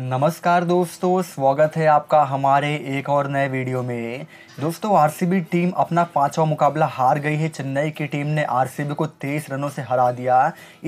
नमस्कार दोस्तों स्वागत है आपका हमारे एक और नए वीडियो में दोस्तों आरसीबी टीम अपना पांचवा मुकाबला हार गई है चेन्नई की टीम ने आरसीबी को तेईस रनों से हरा दिया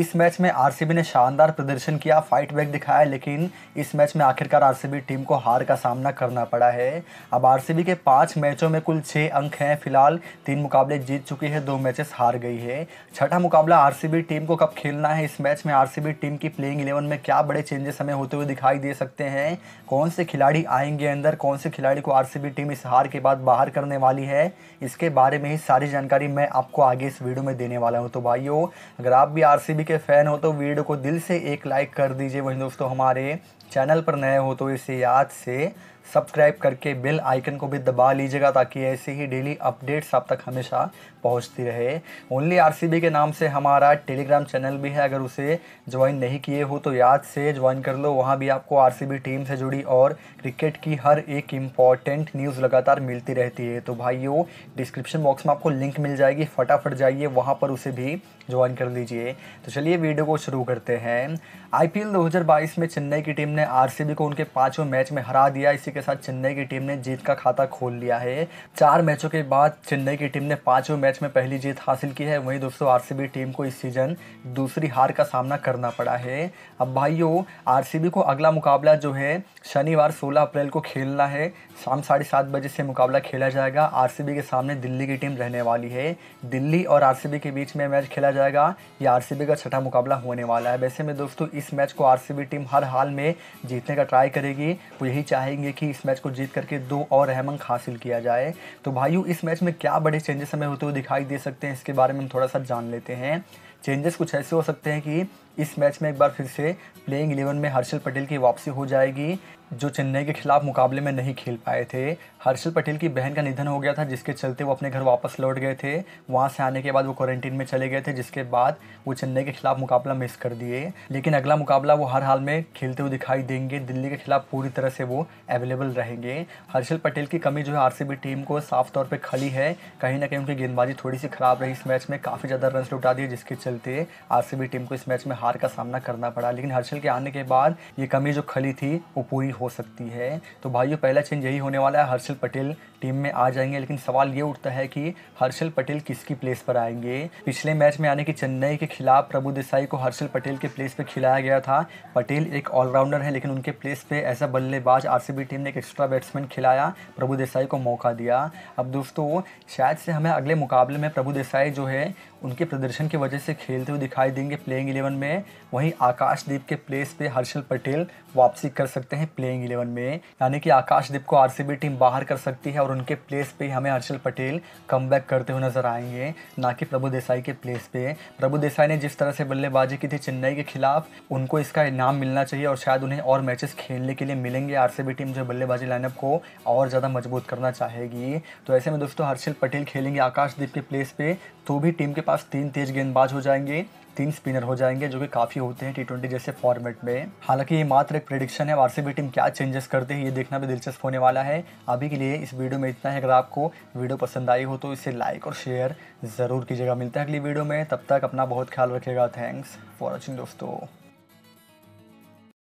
इस मैच में आरसीबी ने शानदार प्रदर्शन किया फाइट बैक दिखाया लेकिन इस मैच में आखिरकार आरसीबी टीम को हार का सामना करना पड़ा है अब आर के पाँच मैचों में कुल छः अंक हैं फिलहाल तीन मुकाबले जीत चुके हैं दो मैचेस हार गई है छठा मुकाबला आर टीम को कब खेलना है इस मैच में आर टीम की प्लेइंग इलेवन में क्या बड़े चेंजेस हमें होते हुए दिखाई दे सकते हैं कौन से खिलाड़ी आएंगे अंदर कौन से खिलाड़ी को आरसीबी टीम इस हार के बाद बाहर करने वाली है इसके बारे में ही सारी जानकारी मैं आपको आगे इस वीडियो में देने वाला हूं तो भाइयों अगर आप भी आर के फ़ैन हो तो वीडियो को दिल से एक लाइक कर दीजिए वहीं दोस्तों हमारे चैनल पर नए हो तो इसे याद से सब्सक्राइब करके बेल आइकन को भी दबा लीजिएगा ताकि ऐसे ही डेली अपडेट्स आप तक हमेशा पहुंचती रहे ओनली आरसीबी के नाम से हमारा टेलीग्राम चैनल भी है अगर उसे ज्वाइन नहीं किए हो तो याद से ज्वाइन कर लो वहाँ भी आपको आरसीबी टीम से जुड़ी और क्रिकेट की हर एक इम्पॉर्टेंट न्यूज़ लगातार मिलती रहती है तो भाइयों डिस्क्रिप्शन बॉक्स में आपको लिंक मिल जाएगी फटाफट जाइए वहाँ पर उसे भी ज्वाइन कर लीजिए तो चलिए वीडियो को शुरू करते हैं आई पी में चेन्नई की टीम ने आर को उनके पाँचों मैच में हरा दिया इसी इसी के साथ चेन्नई की टीम ने जीत का खाता खोल लिया है चार मैचों के बाद चेन्नई की टीम ने पांचवें मैच में पहली जीत हासिल की है वहीं दोस्तों आर टीम को इस सीजन दूसरी हार का सामना करना पड़ा है अब भाइयों आर को अगला मुकाबला जो है शनिवार सोलह अप्रैल को खेलना है शाम साढ़े सात बजे से मुकाबला खेला जाएगा आरसीबी के सामने दिल्ली की टीम रहने वाली है दिल्ली और आरसीबी के बीच में मैच खेला जाएगा ये आरसीबी का छठा मुकाबला होने वाला है वैसे में दोस्तों इस मैच को आरसीबी टीम हर हाल में जीतने का ट्राई करेगी वो यही चाहेंगे कि इस मैच को जीत करके दो और अहम अंक हासिल किया जाए तो भाइयों इस मैच में क्या बड़े चेंजेस हमें होते हुए दिखाई दे सकते हैं इसके बारे में हम थोड़ा सा जान लेते हैं चेंजेस कुछ ऐसे हो सकते हैं कि इस मैच में एक बार फिर से प्लेइंग इलेवन में हर्षल पटेल की वापसी हो जाएगी जो चेन्नई के खिलाफ मुकाबले में नहीं खेल पाए थे हर्षल पटेल की बहन का निधन हो गया था जिसके चलते वो अपने घर वापस लौट गए थे वहाँ से आने के बाद वो क्वारंटीन में चले गए थे जिसके बाद वो चेन्नई के खिलाफ मुकाबला मिस कर दिए लेकिन अगला मुकाबला वो हर हाल में खेलते हुए दिखाई देंगे दिल्ली के खिलाफ पूरी तरह से वो अवेलेबल रहेंगे हर्षल पटेल की कमी जो है आर टीम को साफ तौर पर खली है कहीं ना कहीं उनकी गेंदबाजी थोड़ी सी खराब रही इस मैच में काफ़ी ज़्यादा रन लुटा दिए जिसके चलते आर टीम को इस मैच में हार का सामना करना पड़ा लेकिन हर्षल के आने के बाद ये कमी जो खली थी वो पूरी हो सकती है तो भाइयों पहला चेंज यही होने वाला है हर्षल पटेल टीम में आ जाएंगे लेकिन सवाल ये उठता है कि हर्षल पटेल किसकी प्लेस पर आएंगे पिछले मैच में आने की चेन्नई के खिलाफ प्रभु देसाई को हर्षल पटेल के प्लेस पर खिलाया गया था पटेल एक ऑलराउंडर है लेकिन उनके प्लेस पे ऐसा बल्लेबाज आर टीम ने एक एक्स्ट्रा बैट्समैन खिलाया प्रभु देसाई को मौका दिया अब दोस्तों शायद से हमें अगले मुकाबले में प्रभु देसाई जो है उनके प्रदर्शन की वजह से खेलते हुए दिखाई देंगे प्लेइंग इलेवन में वहीं आकाशदीप के प्लेस पे हर्षल पटेल वापसी कर सकते हैं प्लेइंग इलेवन में यानी कि आकाशदीप को आर टीम बाहर कर सकती है और उनके प्लेस पे हमें हर्षल पटेल कम करते हुए नजर आएंगे ना कि प्रभु देसाई के प्लेस पे प्रभु देसाई ने जिस तरह से बल्लेबाजी की थी चेन्नई के खिलाफ उनको इसका इनाम मिलना चाहिए और शायद उन्हें और मैचेस खेलने के लिए मिलेंगे आर टीम जो बल्लेबाजी लाइनअप को और ज़्यादा मजबूत करना चाहेगी तो ऐसे में दोस्तों हर्षल पटेल खेलेंगे आकाशदीप के प्लेस पे तो भी टीम के पास तीन तेज गेंदबाज हो जाएंगे तीन स्पिनर हो जाएंगे जो कि काफ़ी होते हैं टी ट्वेंटी जैसे फॉर्मेट में हालांकि ये मात्र एक प्रेडिक्शन है भी टीम क्या चेंजेस करते हैं ये देखना भी दिलचस्प होने वाला है अभी के लिए इस वीडियो में इतना है अगर आपको वीडियो पसंद आई हो तो इसे लाइक और शेयर ज़रूर कीजिएगा मिलता है अगली वीडियो में तब तक अपना बहुत ख्याल रखेगा थैंक्स फॉर वॉचिंग दोस्तों